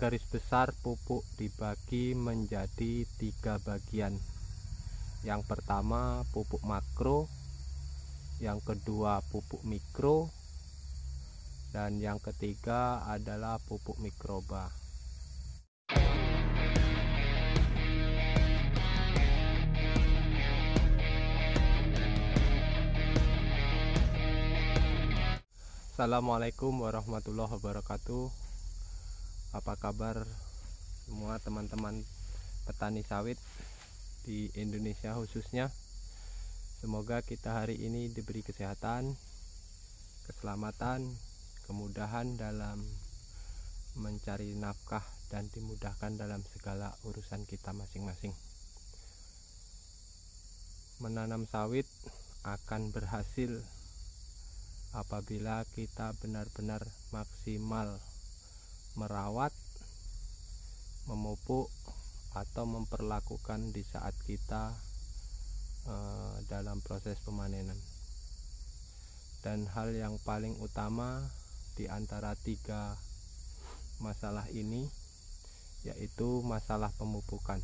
garis besar pupuk dibagi menjadi tiga bagian yang pertama pupuk makro yang kedua pupuk mikro dan yang ketiga adalah pupuk mikroba Assalamualaikum warahmatullahi wabarakatuh apa kabar semua teman-teman petani sawit di Indonesia khususnya semoga kita hari ini diberi kesehatan keselamatan kemudahan dalam mencari nafkah dan dimudahkan dalam segala urusan kita masing-masing menanam sawit akan berhasil apabila kita benar-benar maksimal merawat, memupuk, atau memperlakukan di saat kita e, dalam proses pemanenan. Dan hal yang paling utama di antara tiga masalah ini yaitu masalah pemupukan.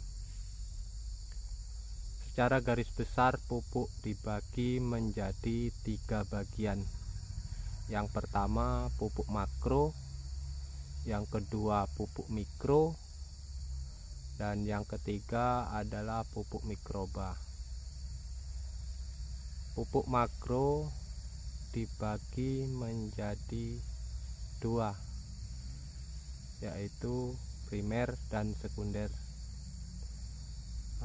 Secara garis besar pupuk dibagi menjadi tiga bagian. Yang pertama pupuk makro, yang kedua pupuk mikro dan yang ketiga adalah pupuk mikroba pupuk makro dibagi menjadi dua yaitu primer dan sekunder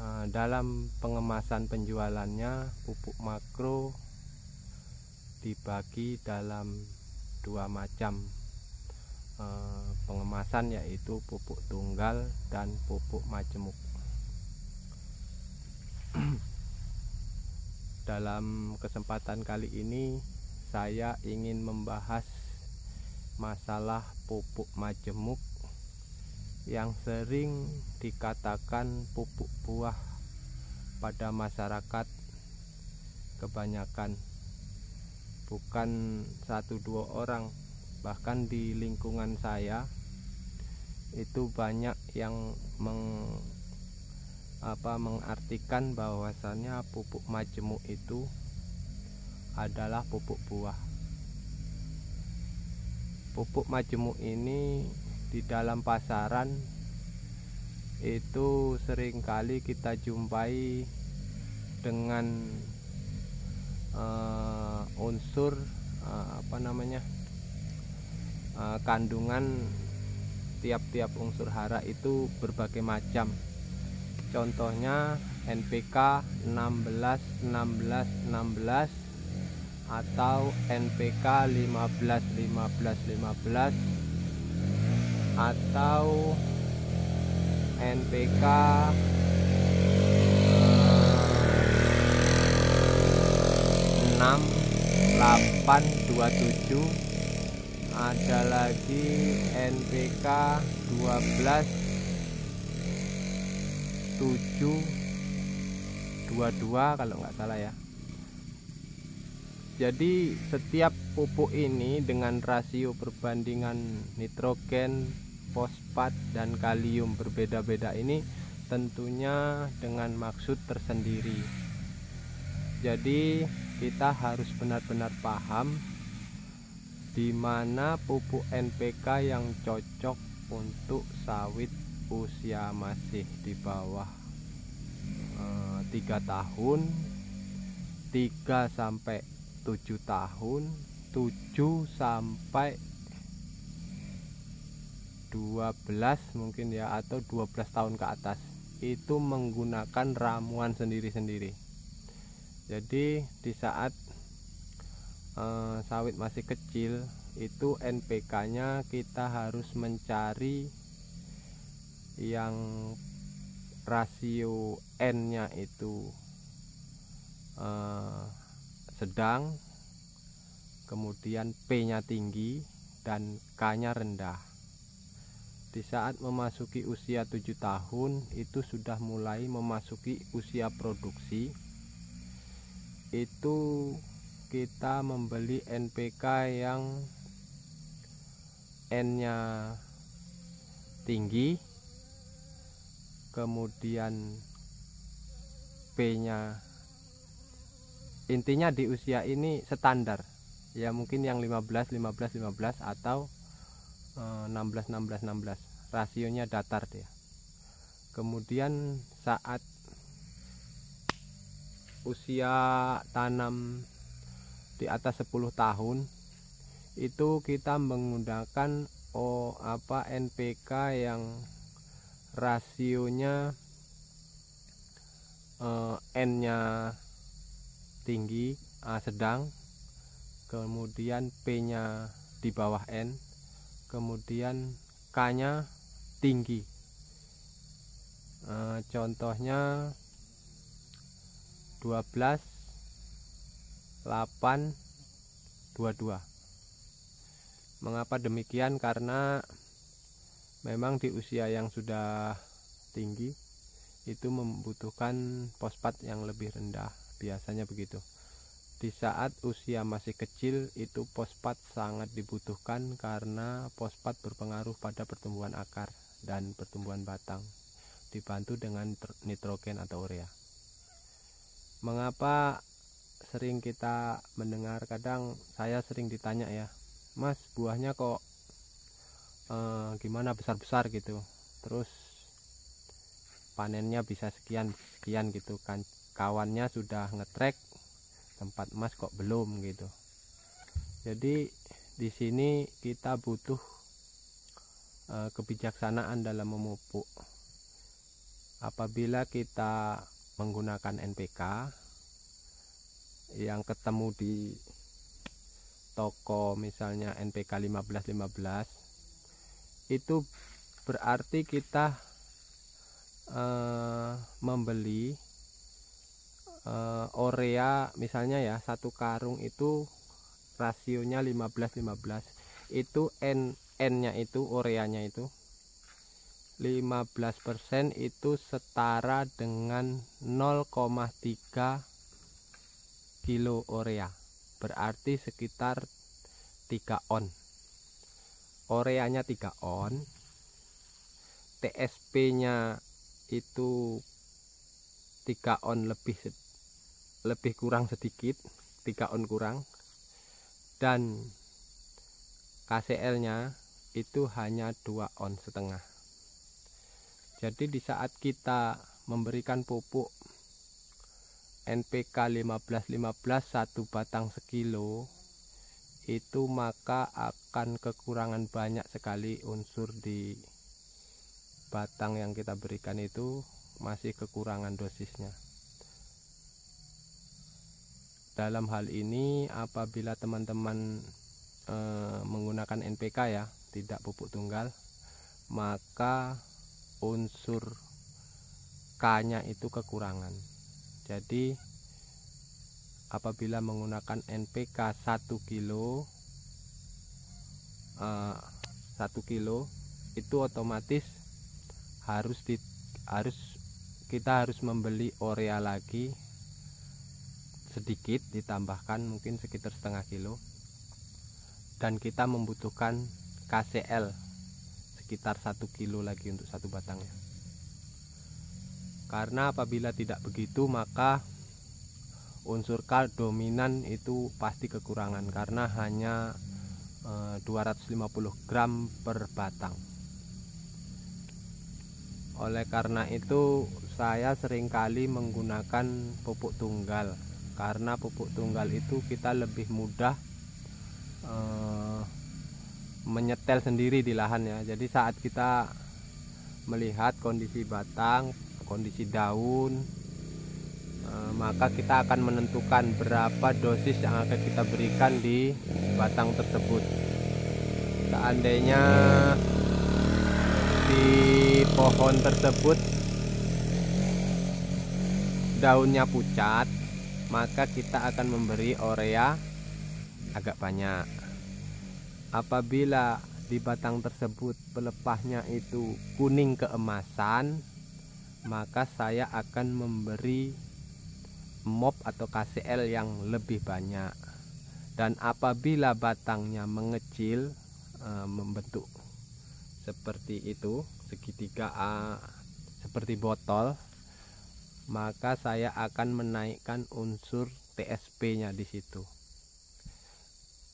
eh, dalam pengemasan penjualannya pupuk makro dibagi dalam dua macam Eh, pengemasan yaitu pupuk tunggal dan pupuk majemuk dalam kesempatan kali ini saya ingin membahas masalah pupuk majemuk yang sering dikatakan pupuk buah pada masyarakat kebanyakan bukan satu dua orang bahkan di lingkungan saya itu banyak yang meng apa mengartikan bahwasannya pupuk majemuk itu adalah pupuk buah pupuk majemuk ini di dalam pasaran itu seringkali kita jumpai dengan uh, unsur uh, apa namanya Eh, kandungan tiap-tiap unsur hara itu berbagai macam contohnya NPK 16 16 16 atau NPK 15 15 15 atau NPK eh, 6 8 27 ada lagi NPK 12 7 22 kalau nggak salah ya jadi setiap pupuk ini dengan rasio perbandingan nitrogen fosfat dan kalium berbeda-beda ini tentunya dengan maksud tersendiri jadi kita harus benar-benar paham di mana pupuk NPK yang cocok untuk sawit usia masih di bawah eh, tiga tahun 3 sampai 7 tahun 7 sampai 12 mungkin ya atau 12 tahun ke atas itu menggunakan ramuan sendiri-sendiri jadi di saat Eh, sawit masih kecil itu NPK-nya kita harus mencari yang rasio N-nya itu eh, sedang kemudian P-nya tinggi dan K-nya rendah di saat memasuki usia 7 tahun itu sudah mulai memasuki usia produksi itu kita membeli NPK yang N-nya tinggi kemudian P-nya intinya di usia ini standar ya mungkin yang 15 15 15 atau 16 16 16 rasionya datar dia kemudian saat usia tanam di atas 10 tahun itu kita menggunakan oh apa NPK yang rasionya eh, N-nya tinggi A sedang kemudian P-nya di bawah N kemudian K-nya tinggi eh, contohnya 12 822 mengapa demikian karena memang di usia yang sudah tinggi itu membutuhkan fosfat yang lebih rendah biasanya begitu di saat usia masih kecil itu fosfat sangat dibutuhkan karena fosfat berpengaruh pada pertumbuhan akar dan pertumbuhan batang dibantu dengan nitrogen atau urea mengapa sering kita mendengar kadang saya sering ditanya ya mas buahnya kok eh, gimana besar-besar gitu terus panennya bisa sekian sekian gitu kan kawannya sudah ngetrek tempat emas kok belum gitu jadi di sini kita butuh eh, kebijaksanaan dalam memupuk apabila kita menggunakan NPK yang ketemu di toko misalnya NPK 1515 itu berarti kita uh, membeli uh, orea misalnya ya satu karung itu rasionya 1515 itu N N nya itu oreanya itu 15% itu setara dengan 0,3 kilo orea berarti sekitar 3 on oreanya 3 on TSP nya itu 3 on lebih lebih kurang sedikit 3 on kurang dan KCL nya itu hanya 2 on setengah jadi di saat kita memberikan pupuk NPK 15-15 satu batang sekilo itu maka akan kekurangan banyak sekali unsur di batang yang kita berikan itu masih kekurangan dosisnya dalam hal ini apabila teman-teman e, menggunakan NPK ya tidak pupuk tunggal maka unsur K nya itu kekurangan jadi apabila menggunakan NPK 1 kilo uh, eh, 1 kilo itu otomatis harus di, harus kita harus membeli orea lagi sedikit ditambahkan mungkin sekitar setengah kilo dan kita membutuhkan KCL sekitar 1 kilo lagi untuk satu batangnya karena apabila tidak begitu maka unsur kal dominan itu pasti kekurangan karena hanya e, eh, 250 gram per batang oleh karena itu saya seringkali menggunakan pupuk tunggal karena pupuk tunggal itu kita lebih mudah e, menyetel sendiri di lahan ya jadi saat kita melihat kondisi batang kondisi daun eh, maka kita akan menentukan berapa dosis yang akan kita berikan di batang tersebut seandainya di pohon tersebut daunnya pucat maka kita akan memberi orea agak banyak apabila di batang tersebut pelepahnya itu kuning keemasan maka saya akan memberi mop atau KCL yang lebih banyak dan apabila batangnya mengecil eh, membentuk seperti itu segitiga A eh, seperti botol maka saya akan menaikkan unsur TSP-nya di situ.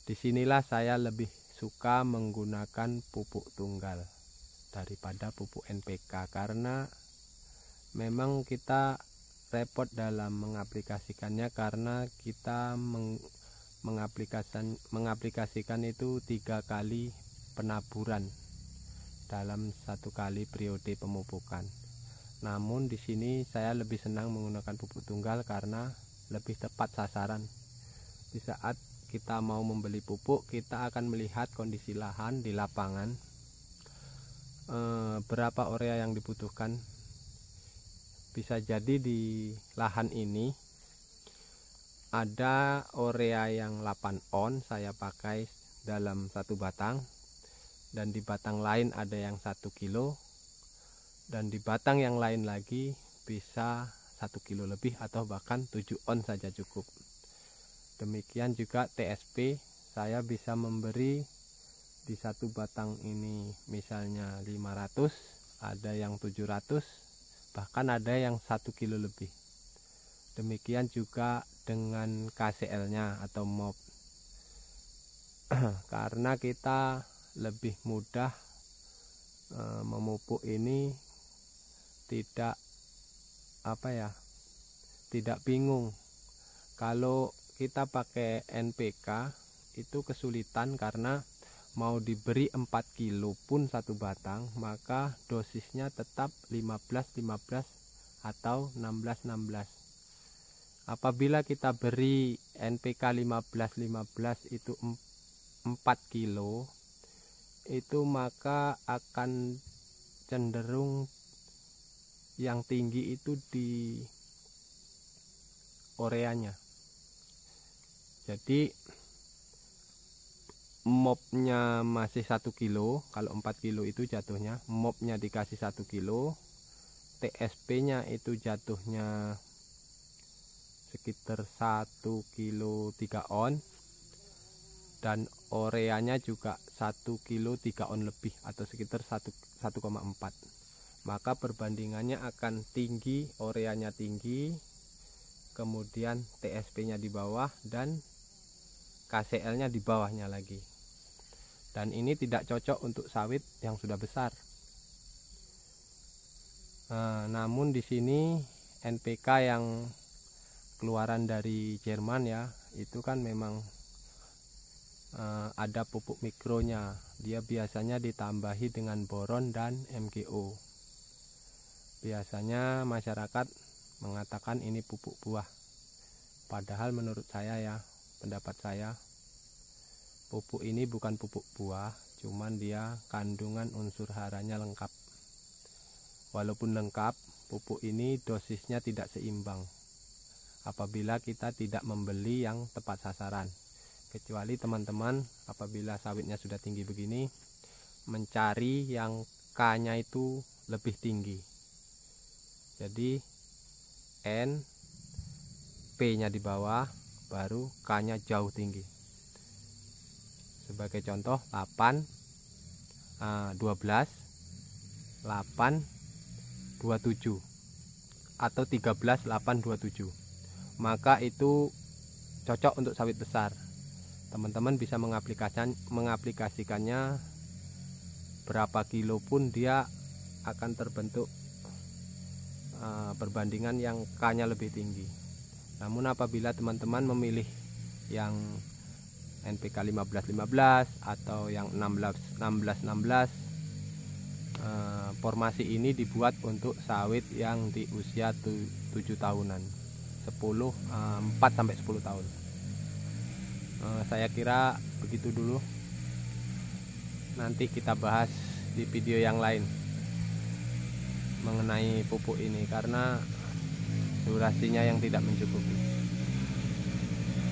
Disinilah saya lebih suka menggunakan pupuk tunggal daripada pupuk NPK karena memang kita repot dalam mengaplikasikannya karena kita meng mengaplikasikan, mengaplikasikan itu tiga kali penaburan dalam satu kali periode pemupukan. Namun di sini saya lebih senang menggunakan pupuk tunggal karena lebih tepat sasaran. Di saat kita mau membeli pupuk, kita akan melihat kondisi lahan di lapangan, eh, berapa area yang dibutuhkan bisa jadi di lahan ini ada orea yang 8 on saya pakai dalam satu batang dan di batang lain ada yang satu kilo dan di batang yang lain lagi bisa satu kilo lebih atau bahkan 7 on saja cukup demikian juga TSP saya bisa memberi di satu batang ini misalnya 500 ada yang 700 bahkan ada yang satu kilo lebih demikian juga dengan KCL-nya atau mob karena kita lebih mudah e, memupuk ini tidak apa ya tidak bingung kalau kita pakai NPK itu kesulitan karena mau diberi 4 kilo pun satu batang maka dosisnya tetap 15 15 atau 16 16 apabila kita beri NPK 15 15 itu 4 kilo itu maka akan cenderung yang tinggi itu di oreanya jadi mopnya masih satu kilo kalau 4 kilo itu jatuhnya mopnya dikasih satu kilo TSP nya itu jatuhnya sekitar 1 kilo 3 on dan oreanya juga 1 kilo 3 on lebih atau sekitar 1,4 maka perbandingannya akan tinggi oreanya tinggi kemudian TSP nya di bawah dan KCL nya di bawahnya lagi dan ini tidak cocok untuk sawit yang sudah besar nah, namun di sini NPK yang keluaran dari Jerman ya itu kan memang uh, ada pupuk mikronya dia biasanya ditambahi dengan boron dan MGO biasanya masyarakat mengatakan ini pupuk buah padahal menurut saya ya pendapat saya pupuk ini bukan pupuk buah cuman dia kandungan unsur haranya lengkap walaupun lengkap pupuk ini dosisnya tidak seimbang apabila kita tidak membeli yang tepat sasaran kecuali teman-teman apabila sawitnya sudah tinggi begini mencari yang K-nya itu lebih tinggi jadi N P-nya di bawah baru K-nya jauh tinggi sebagai contoh 8 12 8 27 atau 13 8 27 maka itu cocok untuk sawit besar teman-teman bisa mengaplikasikan mengaplikasikannya berapa kilo pun dia akan terbentuk eh, perbandingan yang K-nya lebih tinggi. Namun apabila teman-teman memilih yang NPK 1515 atau yang 16-16 eh, formasi ini dibuat untuk sawit yang di usia 7 tahunan 10 4 eh, sampai 10 tahun eh, saya kira begitu dulu nanti kita bahas di video yang lain mengenai pupuk ini karena durasinya yang tidak mencukupi